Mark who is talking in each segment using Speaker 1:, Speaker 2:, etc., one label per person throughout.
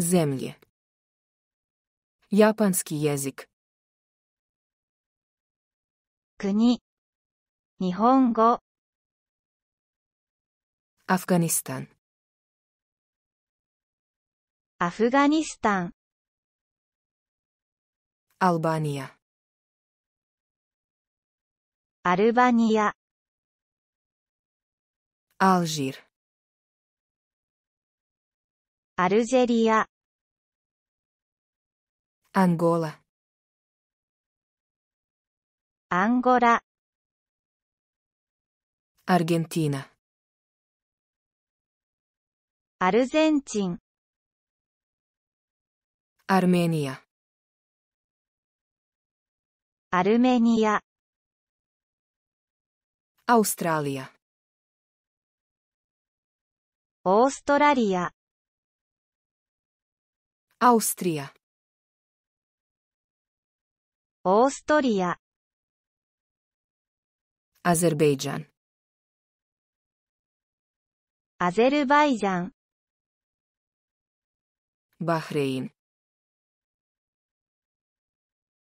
Speaker 1: Земли. Японский язык. 国日本語 Афганистан. アフガニスタン Албания. アルバニア Алжир. アルジェリア。アンゴラ。アンゴラ。アルゲンティナ。アルゼンチン。アルメニア。アルメニア。アウストラリア。オーストラリア。アウストリア。オーストリア。アゼルバイジャン。バーレイン。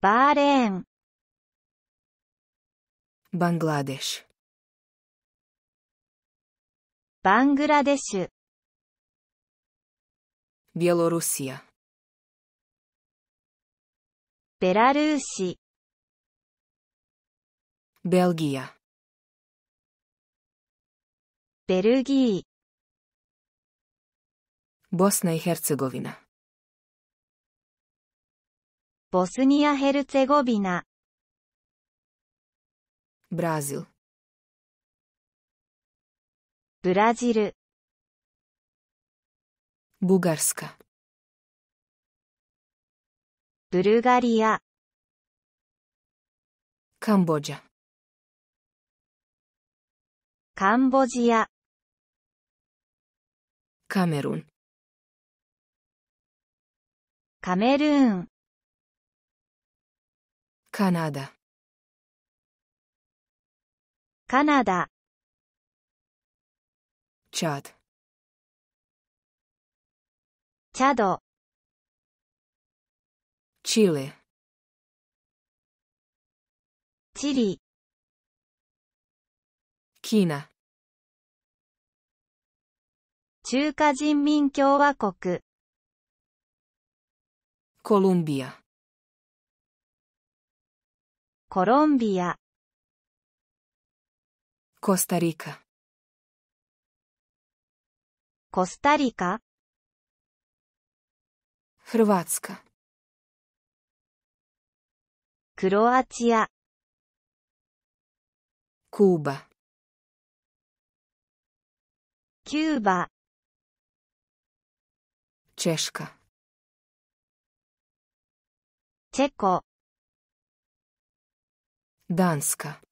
Speaker 1: バーレーン。バングラデシュ。バングラデシュ。ビオロロシア。ベラルーシ。ベルギー。ボスナイヘルツェゴビナ。ボスニアヘルツェゴビナ。ブラジル。ブラジル。ブガルスカ。ブルガリアカンボジアカンボジアカメルーンカメルーンカナダカナダチャドチャドチリチリキーナ中華人民共和国コロンビアコロンビアコスタリカコスタリカフロワツカクロアチアキューバキューバチェシカチェコダンスカ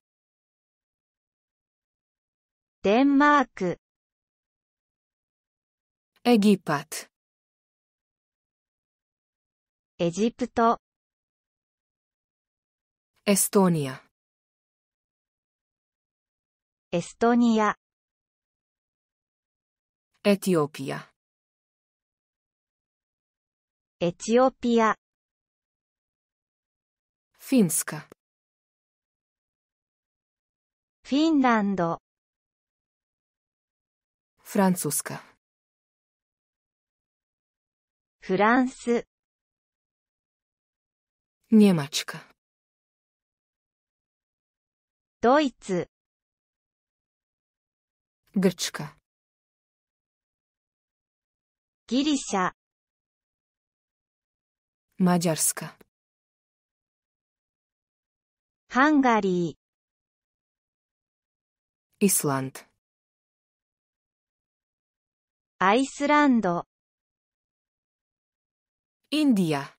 Speaker 1: デンマークエギパトエジプトエストニアエストニアエチオピアエチオピアフィンスカフィンランドフランスカフランスニェマチカドイツグ р ч к ギリシャマジャ я р с ハンガリーイスランド。アイスランドインディア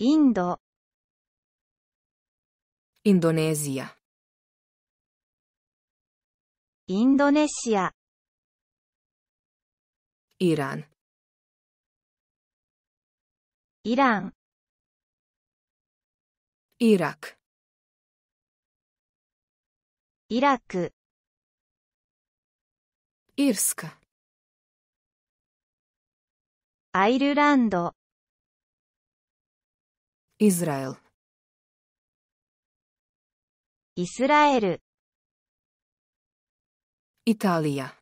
Speaker 1: インドインドネシア。インドネシア。イラン。イラン。イラク。イラク。イルスカ。アイルランド。イスラエル。イスラエルイタリア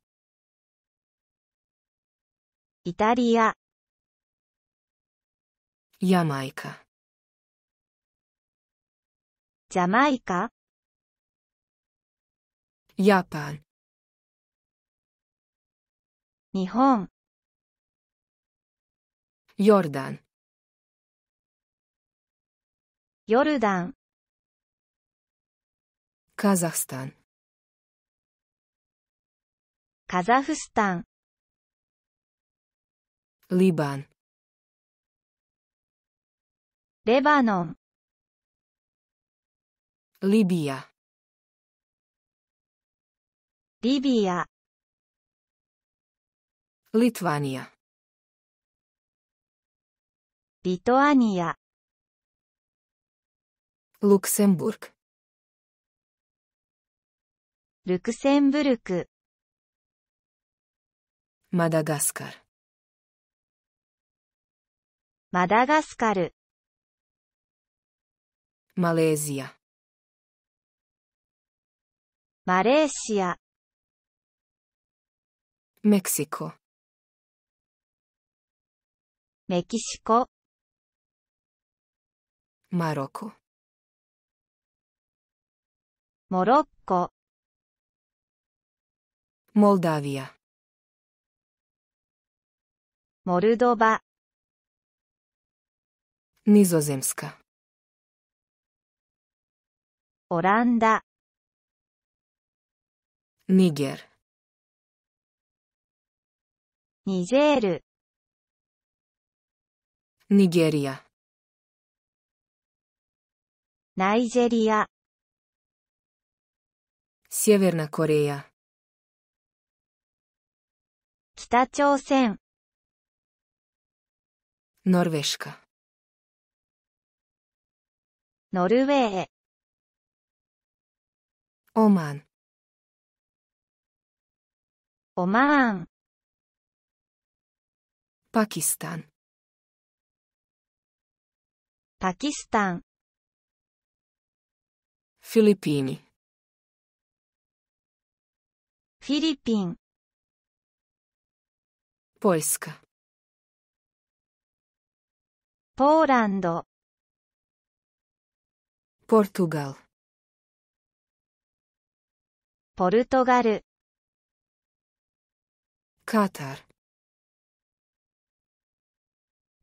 Speaker 1: イタリアヤマイカジャマイカヤパン日本ヨルダンヨルダンカザフスタンカザフスタンリバンレバノンリビアリビアリトアニアリトアニアルクセンブルクルクセンブルクマダガスカルマダガスカルマレーシアマレーシアメキシコメキシコマロコモロッコモルダビア。モルドバ。ニゾゼムスカ。オランダ。ニゲル。ニジェール。ニゲリア。ナイジェリア。シェヴェルナコレア。北朝鮮ノルウェーオマンオマーンパキスタンパキスタンフィリピン Польска. Поландо. Португал. ポルトガルカタール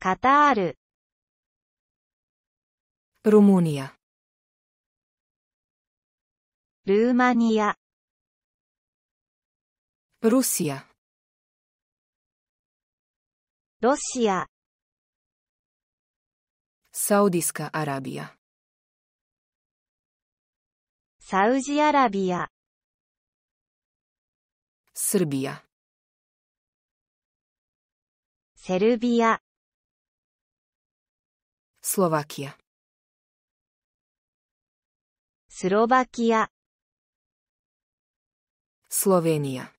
Speaker 1: カタールルーマニアルーマニアロシアロシアサウディスカアラビアサウジアラビアセルビアセルビアスロバキアスロバキアスロベニア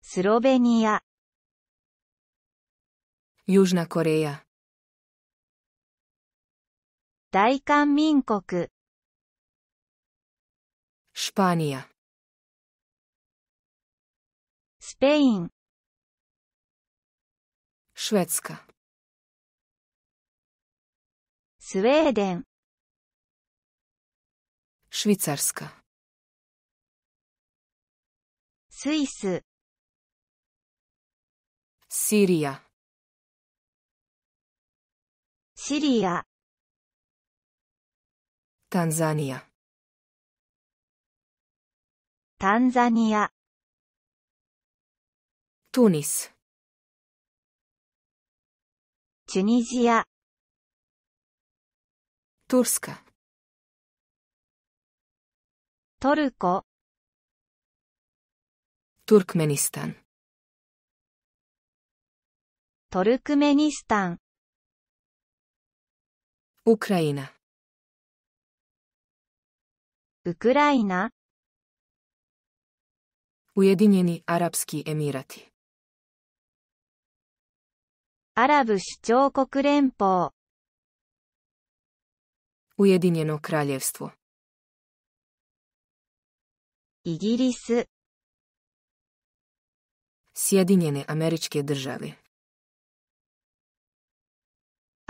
Speaker 1: スロベニア Južna Koreja 大韓民国 Španija スペイン Švedska スウェーデン Švicarska スイス Sirija シリア、タンザニア、タンザニア、トゥニス、チュニジア、トゥルスカ、トルコ、トルクメニスタン、トルクメニスタン。Ukrajina. Ukrajina. Ujedinjeni Arapski Emirati. Arabu Šćou po. Ujedinjeno kraljevstvo. Igiris. Sjedinjene američke države.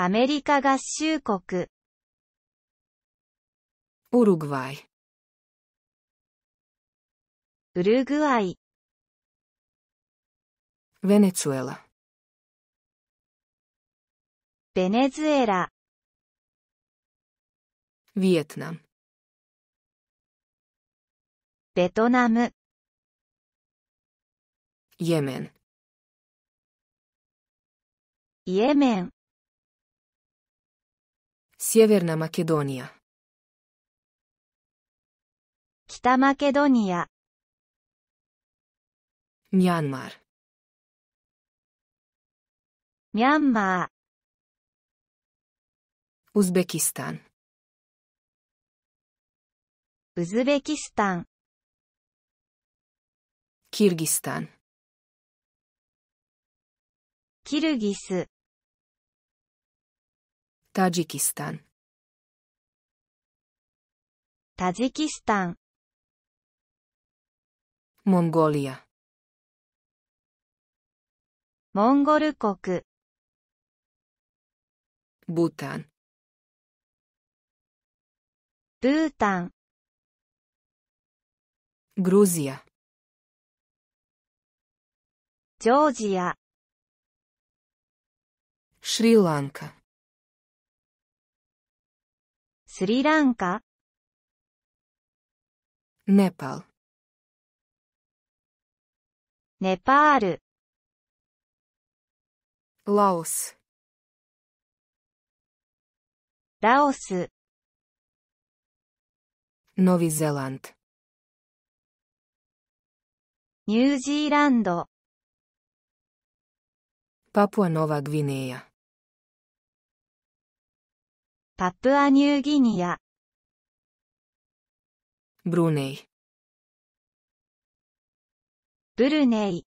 Speaker 1: アメリカ合衆国。ウルグアイ。ウルグアイ。ベネズエラ。ベネズエラ。ヴィエトナム。ベトナム。イエメン。イエメン。Северна Македония. 北マケドニア、Мьянмар. ミャンマー、Узбекистан. ウズベキスタン、Киргизстан. キルギス、タジキスタンタジキスタンモンゴリアモンゴル国ブータンブータングロジアジョージアシリランカスリランカ。ネパール。ネパール。ラオス。ラオス。ノビゼランド。ニュージーランド。パプアノヴァ・グィネイア。パプアニューギニア。ブルネイ。ブルネイ。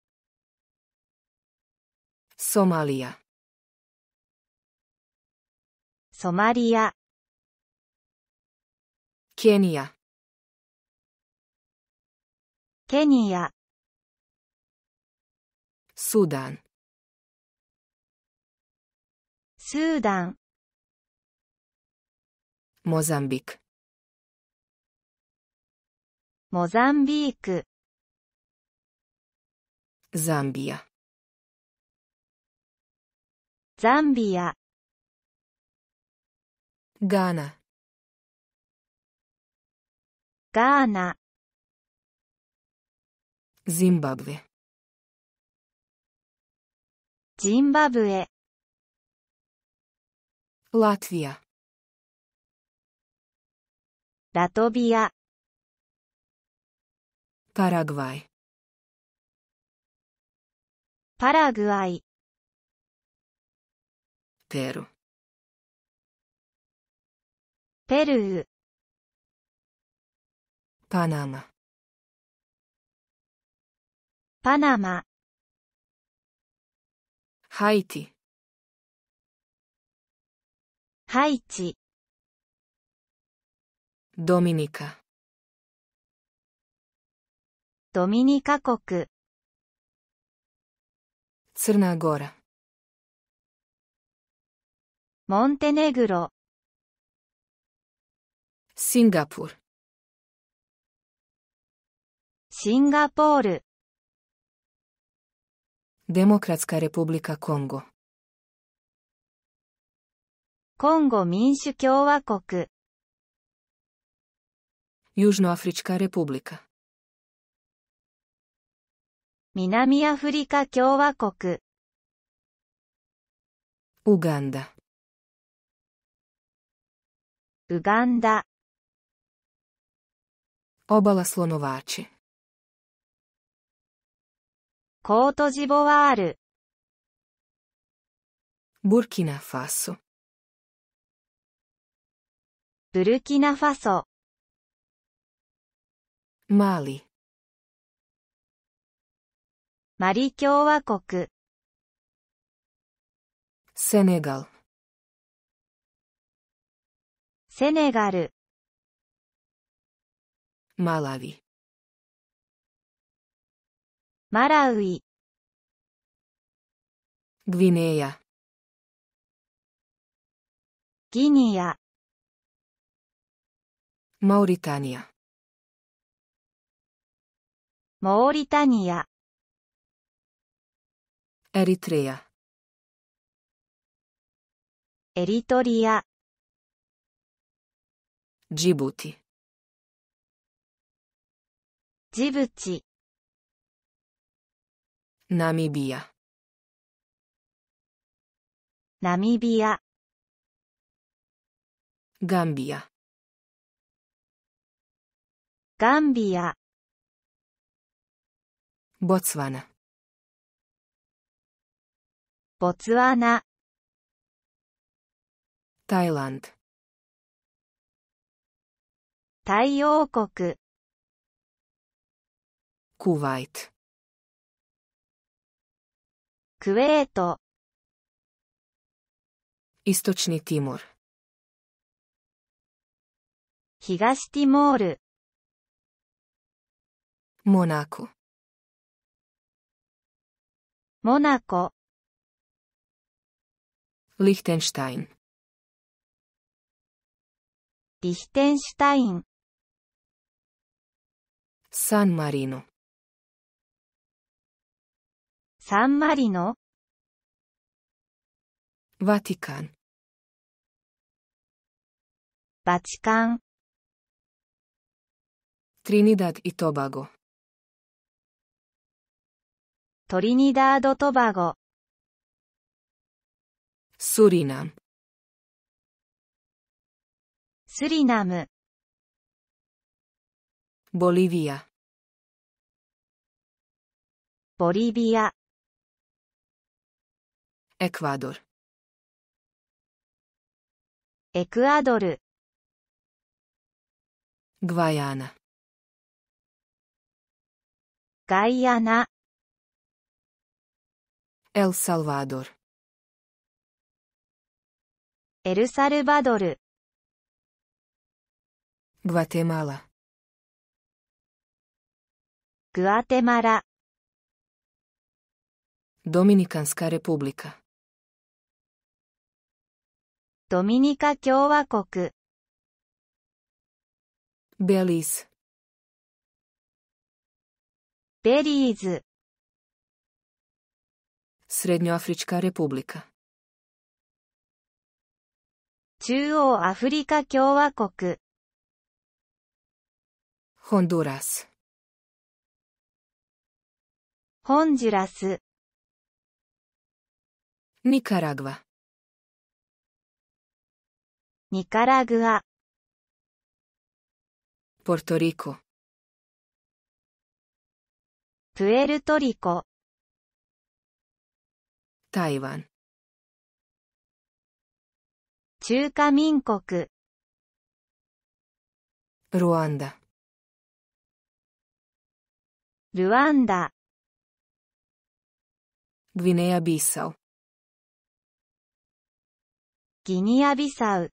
Speaker 1: ソマリア。ソマリア。ケニア。ケニア。スーダン。スーダン。モザンビクモザンビークザンビアザンビアガーナガーナジンバブエジンバブエラトビアラトビア。パラグアイ。パラグアイ。ペル。ペルー。パナマ。パナマ。ハイティ。ハイチ。ドミニカドミニカ国ツルナゴラモンテネグロシンガポールシンガポールデモクラツカレプブリカコンゴコンゴ民主共和国 Южноафричка р е п 南アフリカ共和国。ウガンダ。ウガンダ。オバラスロノワーチ。コートジボワール。ブルキナファソ。ブルキナファソ。マーリ。マリ共和国。セネガル。セネガル。マラウィ。マラウィギィネア。ギニア。マウリタニア。モーリタニアエリトリアエリトリアジブティジブチナミビアナミビアガンビアガンビアボツワナボツワナタイランド太陽国クワイトクウェートイストチニティモール東ティモールモナコモナコリヒテンシュタインリヒテンシュタインサンマリノサンマリノバティカンバチカン Trinidad i トリニダード・トバゴ。スリナム。スリナム。ボリビア。ボリビア。エクアドル。エクアドル。グワヤナ。ガイアナ。El Salvador エルサルバドル Guatemala グアテマラ Dominikanska republika ドミニカ共和国 Belize ベリーズスレ е д н е а ф р и レポ а р е 中央アフリカ共和国。ホンドラス。ホンジュラス。ニカラグア。ニカラグア。ポルトリコ。プエルトリコ。台湾中華民国ルワンダルワンダギィネア・ビサウギニア・ビサウ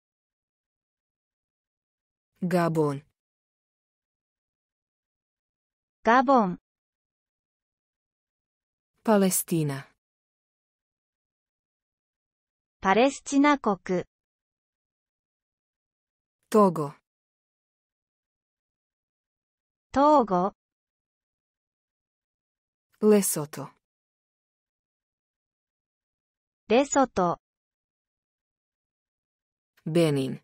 Speaker 1: ガボンガボンパレスティナパレスチナ国トーゴトーゴレソトレソトベニン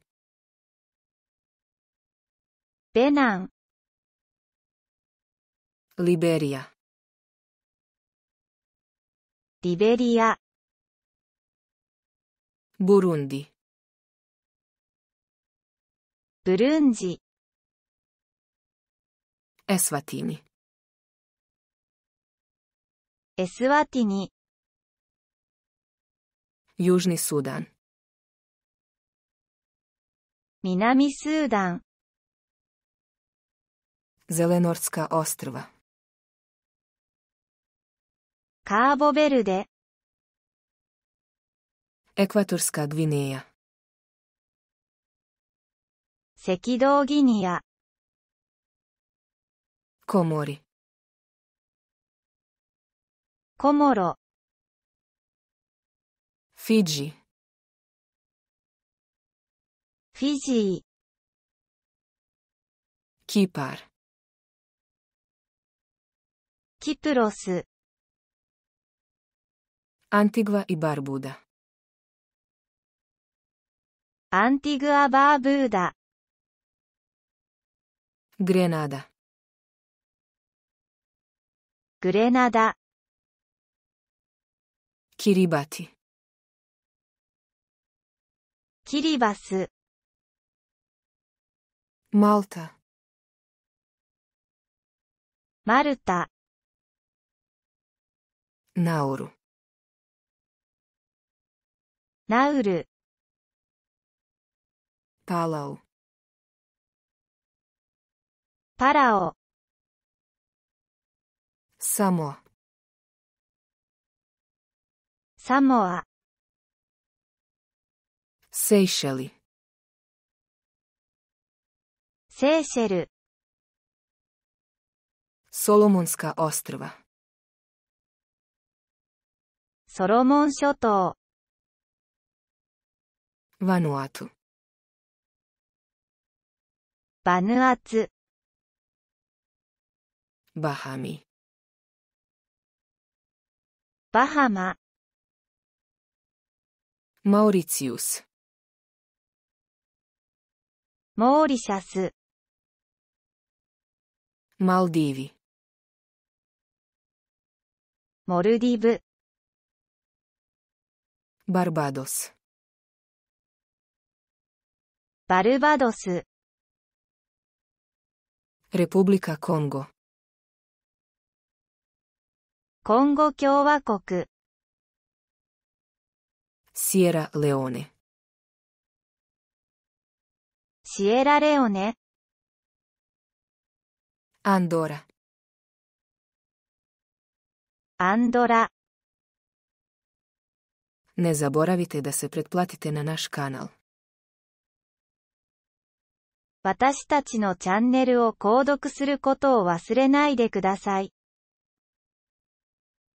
Speaker 1: ベナンリベリアリベリア Burundi. Burundi. Eswatini. Eswatini. Južni Sudan. Minami Sudan. Zelenorska ostrva. Cabo Verde. Ekvatorska Gvineja 赤道ギニア Komori コモロ Fiji フィジー Kipar キプロス Antigua i Barbuda アンティグア・バーブーダ。グレナダ。グレナダ。キリバティ。キリバス。マルタ。マルタ。ナウル。ナウル。パラオサモアサモアセイシェルセイシェルソロモンスカオストゥバ。ソロモン諸島ワヌアトゥバヌアツバハミバハママオリツィウスモーリシャスマルディビモルディブバルバドスバルバドス Republika Kongo. Kongo Kjovakok. Sierra Leone. Leone. Andora. Andorra. Ne zaboravite da se pretplatite na naš kanal. 私たちのチャンネルを購読することを忘れないでください。